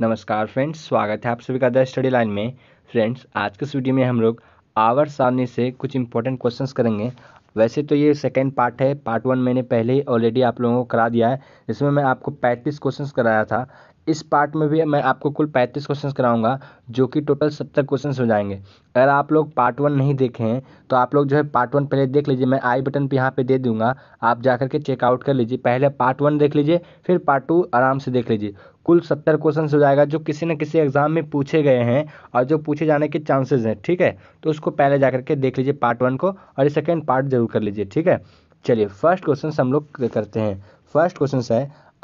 नमस्कार फ्रेंड्स स्वागत है आप सभी का द स्टडी लाइन में फ्रेंड्स आज के इस वीडियो में हम लोग आवर सारणी से कुछ इंपॉर्टेंट क्वेश्चंस करेंगे वैसे तो ये सेकेंड पार्ट है पार्ट वन मैंने पहले ही ऑलरेडी आप लोगों को करा दिया है जिसमें मैं आपको पैंतीस क्वेश्चन कराया था इस पार्ट में भी मैं आपको कुल पैंतीस क्वेश्चन कराऊंगा जो कि टोटल सत्तर क्वेश्चन हो जाएंगे अगर आप लोग पार्ट वन नहीं देखे हैं तो आप लोग जो है पार्ट वन पहले देख लीजिए मैं आई बटन पे यहाँ पे दे दूंगा आप जा कर के चेकआउट कर लीजिए पहले पार्ट वन देख लीजिए फिर पार्ट टू आराम से देख लीजिए कुल सत्तर क्वेश्चन हो जाएगा जो किसी न किसी एग्जाम में पूछे गए हैं और जो पूछे जाने के चांसेज हैं ठीक है तो उसको पहले जा करके देख लीजिए पार्ट वन को और सेकेंड पार्ट जरूर कर लीजिए ठीक है चलिए फर्स्ट क्वेश्चन हम लोग करते हैं फर्स्ट क्वेश्चन है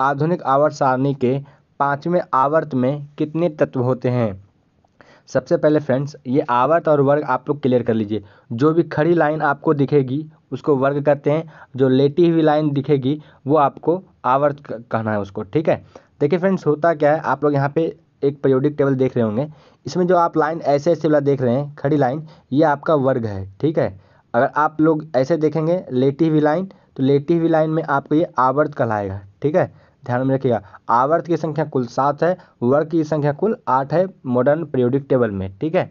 आधुनिक आवर्त सारणी के पाँचवें आवर्त में कितने तत्व होते हैं सबसे पहले फ्रेंड्स ये आवर्त और वर्ग आप लोग क्लियर कर लीजिए जो भी खड़ी लाइन आपको दिखेगी उसको वर्ग कहते हैं जो लेटी हुई लाइन दिखेगी वो आपको आवर्त कहना है उसको ठीक है देखिए फ्रेंड्स होता क्या है आप लोग यहाँ पे एक पेरियोडिक टेबल देख रहे होंगे इसमें जो आप लाइन ऐसे ऐसे वाला देख रहे हैं खड़ी लाइन ये आपका वर्ग है ठीक है अगर आप लोग ऐसे देखेंगे लेटी हुई लाइन तो लेटी हुई लाइन में आपको ये आवर्त कहलाएगा ठीक है ध्यान में रखिएगा आवर्त की संख्या कुल सात है वर्ग की संख्या कुल आठ है मॉडर्न पेरियोडिक टेबल में ठीक है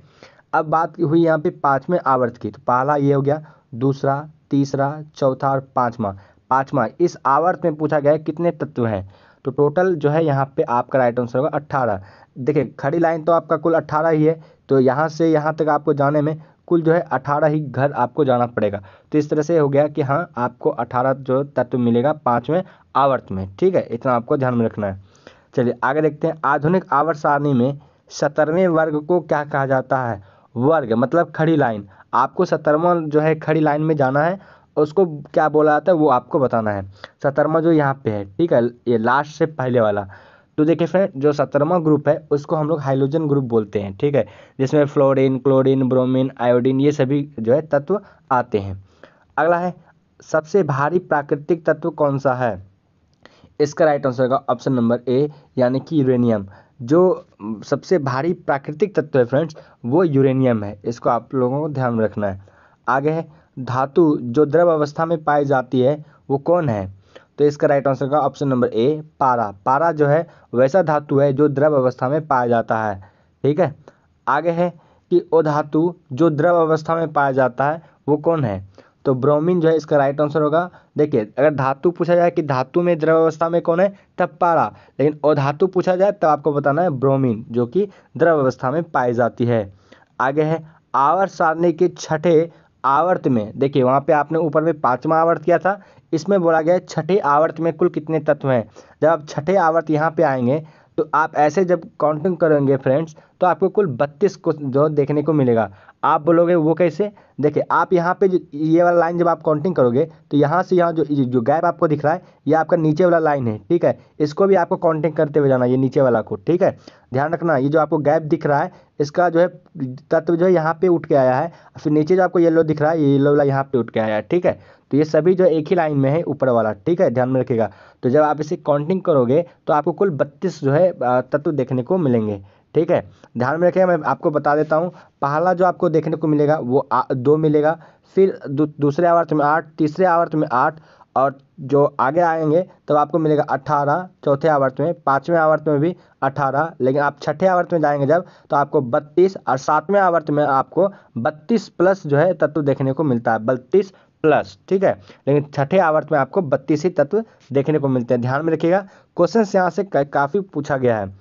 अब बात हुई यहाँ पे पाँचवें आवर्त की तो पहला ये हो गया दूसरा तीसरा चौथा और पाँचवा पाँचवा इस आवर्त में पूछा गया है कितने तत्व हैं तो टोटल जो है यहाँ पे आपका राइट आंसर होगा अट्ठारह देखिए खड़ी लाइन तो आपका कुल अट्ठारह ही है तो यहाँ से यहाँ तक आपको जाने में कुल जो है अठारह ही घर आपको जाना पड़ेगा तो इस तरह से हो गया कि हाँ आपको अठारह जो तत्व मिलेगा पाँचवें आवर्त में ठीक है इतना आपको ध्यान में रखना है चलिए आगे देखते हैं आधुनिक आवर्त सारणी में सत्तरवें वर्ग को क्या कहा जाता है वर्ग मतलब खड़ी लाइन आपको सत्तरवा जो है खड़ी लाइन में जाना है उसको क्या बोला जाता है वो आपको बताना है सतरमा जो यहाँ पे है ठीक है ये लास्ट से पहले वाला तो देखिए फ्रेंड जो सतरमा ग्रुप है उसको हम लोग हाइड्रोजन ग्रुप बोलते हैं ठीक है जिसमें फ्लोरिन क्लोरिन ब्रोमिन आयोडीन ये सभी जो है तत्व आते हैं अगला है सबसे भारी प्राकृतिक तत्व कौन सा है इसका राइट आंसर होगा ऑप्शन नंबर ए यानी कि यूरेनियम जो सबसे भारी प्राकृतिक तत्व है फ्रेंड्स वो यूरेनियम है इसको आप लोगों को ध्यान रखना है आगे है धातु जो द्रव अवस्था में पाई जाती है वो कौन है तो इसका राइट आंसर का ऑप्शन नंबर ए पारा पारा जो है वैसा धातु है जो द्रव अवस्था में पाया जाता है ठीक है आगे है कि ओ धातु जो द्रव अवस्था में पाया जाता है वो कौन है तो ब्रोमीन जो है इसका राइट आंसर होगा देखिए अगर धातु पूछा जाए कि धातु में द्रव अवस्था में कौन है तब पारा लेकिन अधातु पूछा जाए तब आपको बताना है ब्रोमीन जो कि द्रव अवस्था में पाई जाती है आगे है आवर सारणी के छठे आवर्त में देखिए वहाँ पे आपने ऊपर में पाँचवा आवर्त किया था इसमें बोला गया है छठे आवर्त में कुल कितने तत्व हैं जब आप छठे आवर्त यहाँ पे आएंगे तो आप ऐसे जब काउंटिंग करेंगे फ्रेंड्स तो आपको कुल बत्तीस जो देखने को मिलेगा आप बोलोगे वो कैसे देखिए आप यहाँ पे ये वाला लाइन जब आप काउंटिंग करोगे तो यहाँ से यहाँ जो जो गैप आपको दिख रहा है ये आपका नीचे वाला लाइन है ठीक है इसको भी आपको काउंटिंग करते हुए जाना ये नीचे वाला को ठीक है ध्यान रखना ये जो आपको गैप दिख रहा है इसका जो है तत्व जो है यहाँ पे उठ के आया है फिर नीचे जो आपको येलो दिख रहा है ये येलो वाला यहाँ पे उठ के आया है ठीक है तो ये सभी जो एक ही लाइन में है ऊपर वाला ठीक है ध्यान में रखिएगा तो जब आप इसे काउंटिंग करोगे तो आपको कुल बत्तीस जो है तत्व देखने को मिलेंगे ठीक है ध्यान में रखें मैं आपको बता देता हूँ पहला जो आपको देखने को मिलेगा वो आ, दो मिलेगा फिर दू, दूसरे आवर्त में आठ तीसरे आवर्त में आठ और जो आगे आएंगे तब तो आपको मिलेगा अट्ठारह चौथे आवर्त में पाँचवें आवर्त में भी अट्ठारह लेकिन आप छठे आवर्त में जाएंगे जब तो आपको बत्तीस और सातवें आवर्त में आपको बत्तीस प्लस जो है तत्व देखने को मिलता है बत्तीस प्लस ठीक है लेकिन छठे आवर्त में आपको बत्तीस ही तत्व देखने को मिलते हैं ध्यान में रखिएगा क्वेश्चन यहाँ से काफ़ी पूछा गया है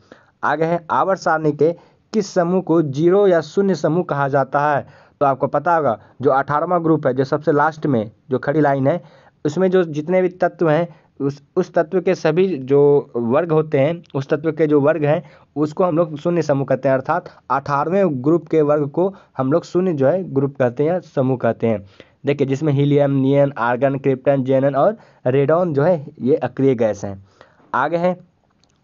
आगे है आवर सारणी के किस समूह को जीरो या शून्य समूह कहा जाता है तो आपको पता होगा जो अठारहवा ग्रुप है जो सबसे लास्ट में जो खड़ी लाइन है उसमें जो जितने भी तत्व हैं उस उस तत्व के सभी जो वर्ग होते हैं उस तत्व के जो वर्ग हैं उसको हम लोग शून्य समूह कहते हैं अर्थात अठारहवें ग्रुप के वर्ग को हम लोग शून्य जो है ग्रुप कहते हैं समूह कहते हैं देखिए जिसमें helium neon argon krypton xenon और रेडॉन जो है ये अक्रिय गैस हैं आगे हैं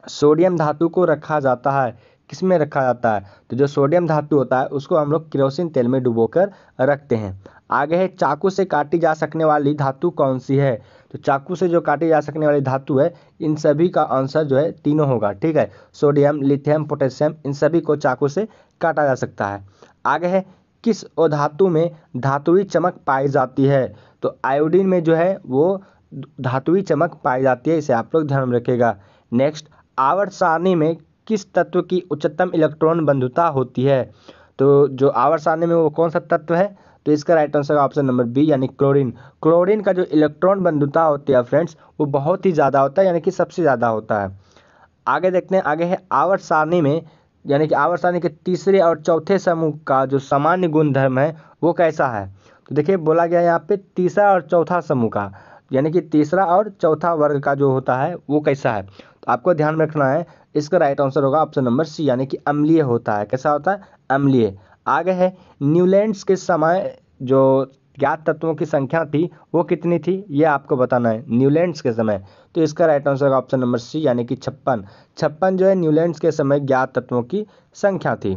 सोडियम धातु को रखा जाता है किस में रखा जाता है तो जो सोडियम धातु होता है उसको हम लोग किरोसिन तेल में डुबोकर रखते हैं आगे है चाकू से काटी जा सकने वाली धातु कौन सी है तो चाकू से जो काटी जा सकने वाली धातु है इन सभी का आंसर जो है तीनों होगा ठीक है सोडियम लिथियम पोटेशियम इन सभी को चाकू से काटा जा सकता है आगे है किस धातु में धातुई चमक पाई जाती है तो आयोडीन में जो है वो धातुई चमक पाई जाती है इसे आप लोग ध्यान रखेगा नेक्स्ट आवर्त सारणी में किस तत्व की उच्चतम इलेक्ट्रॉन बंधुता होती है तो जो आवर्त सारणी में वो कौन सा तत्व है तो इसका right answer option number B यानी क्लोरीन क्लोरीन का जो इलेक्ट्रॉन बंधुता होती है फ्रेंड्स वो बहुत ही ज़्यादा होता है यानी कि सबसे ज़्यादा होता है आगे देखते हैं आगे है आवर्त सारणी में यानी कि आवर्त सारणी के तीसरे और चौथे समूह का जो सामान्य गुणधर्म है वो कैसा है तो देखिए बोला गया यहाँ पे तीसरा और चौथा समूह का यानी कि तीसरा और चौथा वर्ग का जो होता है वो कैसा है तो आपको ध्यान में रखना है इसका राइट आंसर होगा ऑप्शन नंबर सी यानी कि अम्लीय होता है कैसा होता है अम्लीय आगे है न्यूलैंड्स के समय जो ज्ञात तत्वों की संख्या थी वो कितनी थी ये आपको बताना है न्यूलैंड्स के समय तो इसका राइट आंसर होगा ऑप्शन नंबर सी यानी कि छप्पन छप्पन जो है न्यूलैंड्स के समय ज्ञात तत्वों की संख्या थी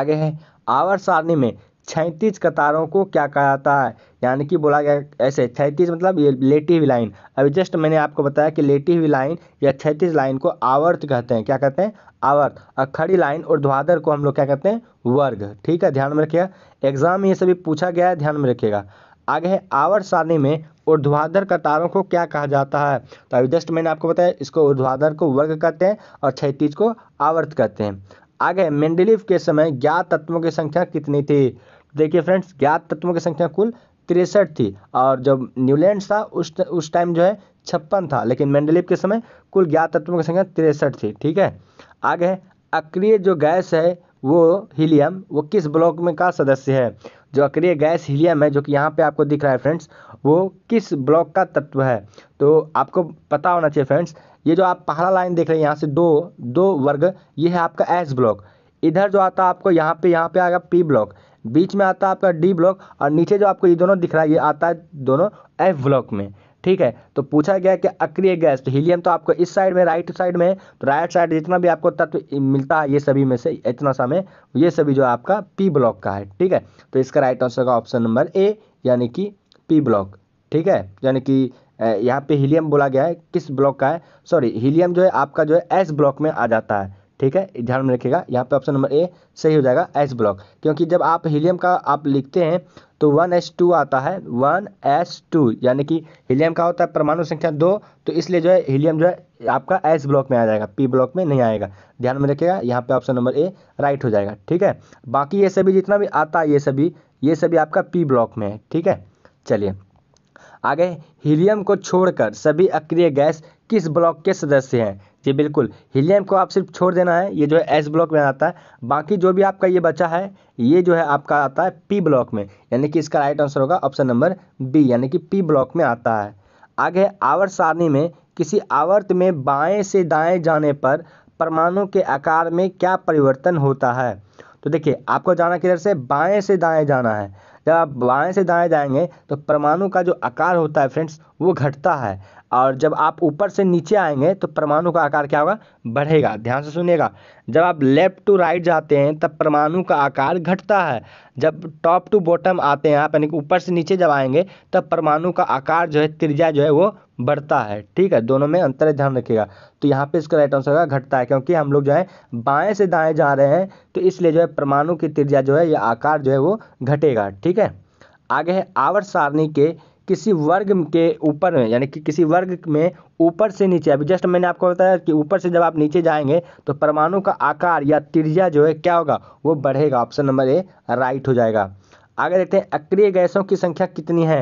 आगे है आवर सारणी में छैंतीस कतारों को क्या कहा जाता है यानी कि बोला गया ऐसे छैंतीस मतलब ये लेटी हुई लाइन अभी जस्ट मैंने आपको बताया कि लेटी हुई लाइन या छैंतीस लाइन को आवर्त कहते हैं क्या कहते हैं आवर्त और खड़ी लाइन और ध्वादर को हम लोग क्या कहते हैं वर्ग ठीक है ध्यान में रखिएगा एग्जाम में ये सभी पूछा गया है ध्यान में रखिएगा आगे है आवर्त सारणी में ऊर्ध्वाधर कतारों को क्या कहा जाता है तो अभी जस्ट मैंने आपको बताया इसको ऊर्ध्वाधर को वर्ग कहते हैं और क्षैतीज को आवर्त कहते हैं आगे मेंडलिफ के समय ज्ञात तत्वों की संख्या कितनी थी देखिए फ्रेंड्स ज्ञात तत्वों की संख्या कुल तिरसठ थी और जब न्यूलैंड था उस उस टाइम जो है छप्पन था लेकिन मेंडलिप के समय कुल ज्ञात तत्वों की संख्या तिरसठ थी ठीक है आगे अक्रिय जो गैस है वो हीलियम वो किस ब्लॉक में का सदस्य है जो अक्रिय गैस हीलियम है जो कि यहाँ पे आपको दिख रहा है फ्रेंड्स वो किस ब्लॉक का तत्व है तो आपको पता होना चाहिए फ्रेंड्स ये जो आप पहला लाइन देख रहे हैं यहाँ से दो दो वर्ग ये है आपका एस ब्लॉक इधर जो आता है आपको यहाँ पे यहाँ पे आएगा पी ब्लॉक बीच में आता है आपका डी ब्लॉक और नीचे जो आपको ये दोनों दिख रहा है ये आता है दोनों एफ ब्लॉक में ठीक है तो पूछा गया कि अक्रिय गैस तो हीलियम तो आपको इस साइड में राइट साइड में तो राइट साइड जितना भी आपको तत्व मिलता है ये सभी में से इतना सा में ये सभी जो आपका पी ब्लॉक का है ठीक है तो इसका राइट आंसर का ऑप्शन नंबर ए यानी कि पी ब्लॉक ठीक है यानी कि यहाँ पे हीलियम बोला गया है किस ब्लॉक का है सॉरी हीलियम जो है आपका जो है एस ब्लॉक में आ जाता है ठीक है ध्यान में रखिएगा यहाँ पे ऑप्शन नंबर ए सही हो जाएगा एच ब्लॉक क्योंकि जब आप हीलियम का आप लिखते हैं तो वन एच टू आता है वन एच टू यानी कि हीलियम का होता है परमाणु संख्या दो तो इसलिए जो है हीलियम जो है आपका एच ब्लॉक में आ जाएगा पी ब्लॉक में नहीं आएगा ध्यान में रखिएगा यहाँ पे ऑप्शन नंबर ए राइट हो जाएगा ठीक है बाकी ये सभी जितना भी आता है ये सभी ये सभी आपका पी ब्लॉक में है ठीक है चलिए आगे हीलियम को छोड़कर सभी अक्रिय गैस किस ब्लॉक के सदस्य हैं जी बिल्कुल हीलियम को आप सिर्फ छोड़ देना है ये जो है एस ब्लॉक में आता है बाकी जो भी आपका ये बचा है ये जो है आपका आता है पी ब्लॉक में यानी कि इसका राइट आंसर होगा ऑप्शन नंबर बी यानी कि पी ब्लॉक में आता है आगे आवर्त सारणी में किसी आवर्त में बाएं से दाएं जाने पर परमाणु के आकार में क्या परिवर्तन होता है तो देखिए आपको जाना किधर से बाएं से दाएं जाना है जब आप बाएं से दाएं जाएंगे तो परमाणु का जो आकार होता है फ्रेंड्स वो घटता है और जब आप ऊपर से नीचे आएंगे तो परमाणु का आकार क्या होगा बढ़ेगा ध्यान से सुनिएगा जब आप लेफ्ट टू राइट जाते हैं तब परमाणु का आकार घटता है जब टॉप टू बॉटम आते हैं आप यानी कि ऊपर से नीचे जब आएंगे तब परमाणु का आकार जो है त्रिज्या जो है वो बढ़ता है ठीक है दोनों में अंतर ध्यान रखिएगा तो यहाँ पे इसका राइट आंसर होगा घटता है क्योंकि हम लोग जो है बाएं से दाएं जा रहे हैं तो इसलिए जो है परमाणु की त्रिज्या जो है यह आकार जो है वो घटेगा ठीक है आगे है आवर्त सारणी के किसी वर्ग के ऊपर में यानी कि किसी वर्ग में ऊपर से नीचे अभी जस्ट मैंने आपको बताया कि ऊपर से जब आप नीचे जाएंगे तो परमाणु का आकार या त्रिज्या जो है क्या होगा वो बढ़ेगा ऑप्शन नंबर ए राइट हो जाएगा आगे देखते हैं अक्रिय गैसों की संख्या कितनी है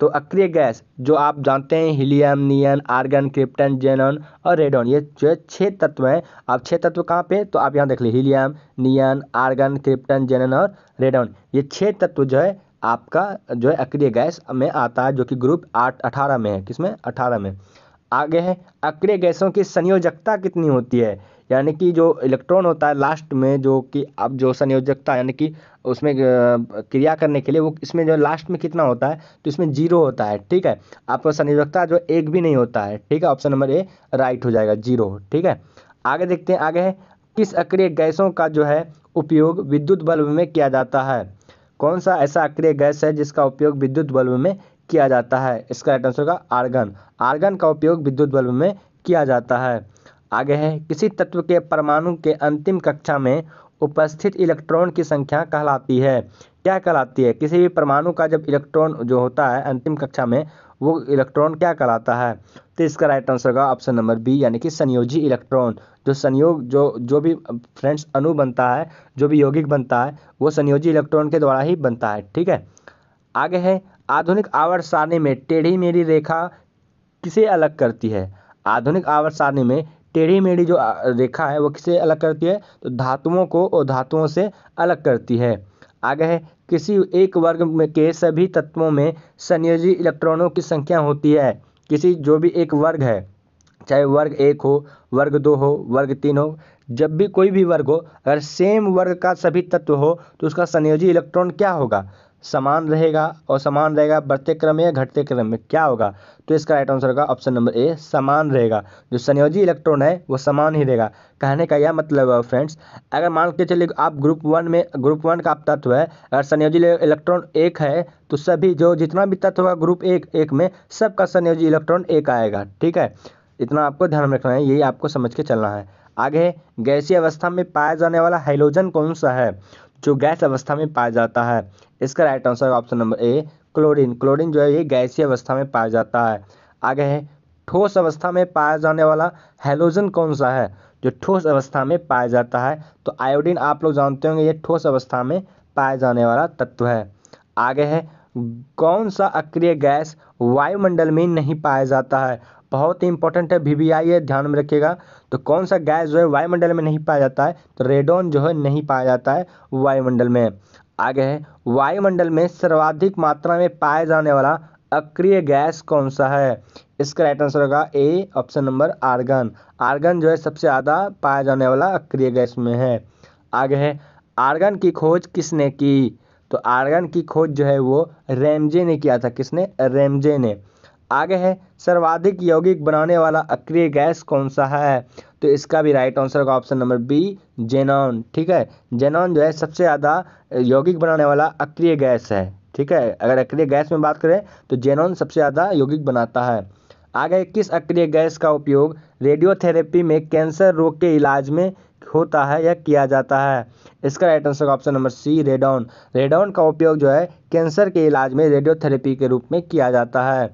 तो अक्रिय गैस जो आप जानते हैं helium neon argon krypton xenon और रेडॉन ये जो है छः तत्व हैं आप छः तत्व कहाँ पे तो आप यहाँ देख लीजिए helium neon argon krypton xenon और रेडॉन ये छः तत्व जो है आपका जो है अक्रिय गैस में आता है जो कि ग्रुप आठ अठारह में है किसमें अठारह में आगे है अक्रिय गैसों की संयोजकता कितनी होती है यानी कि जो इलेक्ट्रॉन होता है लास्ट में जो कि अब जो संयोजकता यानी कि उसमें क्रिया करने के लिए वो इसमें जो लास्ट में कितना होता है तो इसमें जीरो होता है ठीक है आपका संयोजकता जो एक भी नहीं होता है ठीक है ऑप्शन नंबर ए राइट हो जाएगा जीरो ठीक है आगे देखते हैं आगे है किस अक्रिय गैसों का जो है उपयोग विद्युत बल्ब में किया जाता है कौन सा ऐसा अक्रिय गैस है जिसका उपयोग विद्युत बल्ब में किया जाता है इसका राइट आंसर होगा आर्गन आर्गन का उपयोग विद्युत बल्ब में किया जाता है आगे है किसी तत्व के परमाणु के अंतिम कक्षा में उपस्थित इलेक्ट्रॉन की संख्या कहलाती है क्या कहलाती है किसी भी परमाणु का जब इलेक्ट्रॉन जो होता है अंतिम कक्षा में वो इलेक्ट्रॉन क्या कहलाता है तो इसका राइट आंसर होगा ऑप्शन नंबर बी यानी कि संयोजी इलेक्ट्रॉन जो संयोग जो जो भी फ्रेंड्स अनु बनता है जो भी यौगिक बनता है वो संयोजी इलेक्ट्रॉन के द्वारा ही बनता है ठीक है आगे है आधुनिक आवर्त सारणी में टेढ़ी मेढ़ी रेखा किसे अलग करती है आधुनिक आवर्त सारणी में टेढ़ी मेढ़ी जो रेखा है वो किसे अलग करती है तो धातुओं को और धातुओं से अलग करती है आगे है किसी एक वर्ग में के सभी तत्वों में संयोजी इलेक्ट्रॉनों की संख्या होती है किसी जो भी एक वर्ग है चाहे वर्ग एक हो वर्ग दो हो वर्ग तीन हो जब भी कोई भी वर्ग हो अगर सेम वर्ग का सभी तत्व हो तो उसका संयोजी इलेक्ट्रॉन क्या होगा समान रहेगा और समान रहेगा बढ़ते क्रम में या घटते क्रम में क्या होगा तो इसका राइट आंसर होगा ऑप्शन नंबर ए समान रहेगा जो संयोजी इलेक्ट्रॉन है वो समान ही रहेगा कहने का यह मतलब है फ्रेंड्स अगर मान के चलिए आप ग्रुप वन में ग्रुप वन का आप तत्व है अगर संयोजी इलेक्ट्रॉन एक है तो सभी जो जितना भी तत्व होगा ग्रुप एक एक में सबका संयोजी इलेक्ट्रॉन एक आएगा ठीक है इतना आपको ध्यान में रखना है यही आपको समझ के चलना है आगे गैसीय अवस्था में पाया जाने वाला हाइड्रोजन कौन सा है जो गैस अवस्था में पाया जाता है इसका right answer option number A chlorine chlorine जो है ये गैसीय अवस्था में पाया जाता है आगे है ठोस अवस्था में पाया जाने वाला हेलोजन कौन सा है जो ठोस अवस्था में पाया जाता है तो आयोडीन आप लोग जानते होंगे ये ठोस अवस्था में पाया जाने वाला तत्व है आगे है कौन सा अक्रिय गैस वायुमंडल में नहीं पाया जाता है बहुत ही इंपॉर्टेंट है वीवीआई है ध्यान में रखिएगा तो कौन सा गैस जो है वायुमंडल में नहीं पाया जाता है तो रेडोन जो है नहीं पाया जाता है वायुमंडल में आगे है वायुमंडल में सर्वाधिक मात्रा में पाया जाने वाला अक्रिय गैस कौन सा है इसका राइट आंसर होगा A option number argon argon जो है सबसे ज़्यादा पाया जाने वाला अक्रिय गैस में है आगे है आर्गन की खोज किसने की तो आर्गन की खोज जो है वो रेमजे ने किया था किसने रेमजे ने आगे है सर्वाधिक यौगिक बनाने वाला अक्रिय गैस कौन सा है तो इसका भी राइट आंसर होगा ऑप्शन नंबर बी जेनॉन ठीक है जेनॉन जो है सबसे ज़्यादा यौगिक बनाने वाला अक्रिय गैस है ठीक है अगर अक्रिय गैस में बात करें तो जेनॉन सबसे ज़्यादा यौगिक बनाता है आगे किस अक्रिय गैस का उपयोग रेडियोथेरेपी में कैंसर रोग के इलाज में होता है या किया जाता है इसका right answer option number C radon radon का उपयोग जो है कैंसर के इलाज में रेडियोथेरेपी के रूप में किया जाता है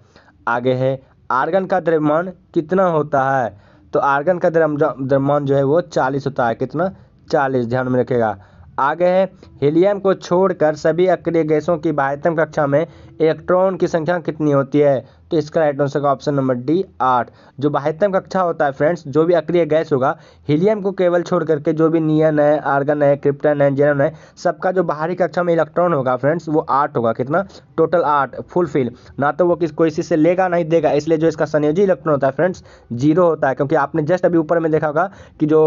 आगे है आर्गन का द्रव्यमान कितना होता है तो आर्गन का द्रव्यमान जो है वो चालीस होता है कितना चालीस ध्यान में रखेगा आगे है हीलियम को छोड़कर सभी अक्रिय गैसों की बाह्यतम कक्षा में इलेक्ट्रॉन की संख्या कितनी होती है तो इसका राइट आंसर का ऑप्शन नंबर डी आठ जो बाह्यतम कक्षा होता है फ्रेंड्स जो भी अक्रिय गैस होगा हीलियम को केवल छोड़ करके जो भी नियन है आर्गन है क्रिप्टन है जेरन है सबका जो बाहरी कक्षा में इलेक्ट्रॉन होगा फ्रेंड्स वो आठ होगा कितना टोटल आठ फुलफिल ना तो वो किस कोई से लेगा नहीं देगा इसलिए जो इसका संयोजी इलेक्ट्रॉन होता है फ्रेंड्स जीरो होता है क्योंकि आपने जस्ट अभी ऊपर में देखा होगा कि जो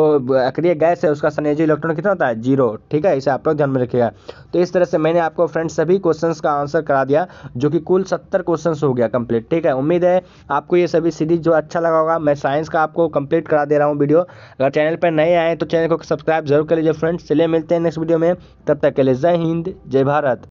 अक्रिय गैस है उसका संयोजी इलेक्ट्रॉन कितना होता है जीरो ठीक है इसे आप लोग ध्यान में रखिएगा तो इस तरह से मैंने आपको फ्रेंड्स सभी क्वेश्चन का आंसर करा दिया जो कि कुल सत्तर क्वेश्चन हो गया कंप्लीट ठीक है उम्मीद है आपको ये सभी सीरीज जो अच्छा लगा होगा मैं साइंस का आपको कंप्लीट करा दे रहा हूँ वीडियो अगर चैनल पर नए आए तो चैनल को सब्सक्राइब जरूर कर लीजिए फ्रेंड्स चलिए मिलते हैं नेक्स्ट वीडियो में तब तक के लिए जय हिंद जय भारत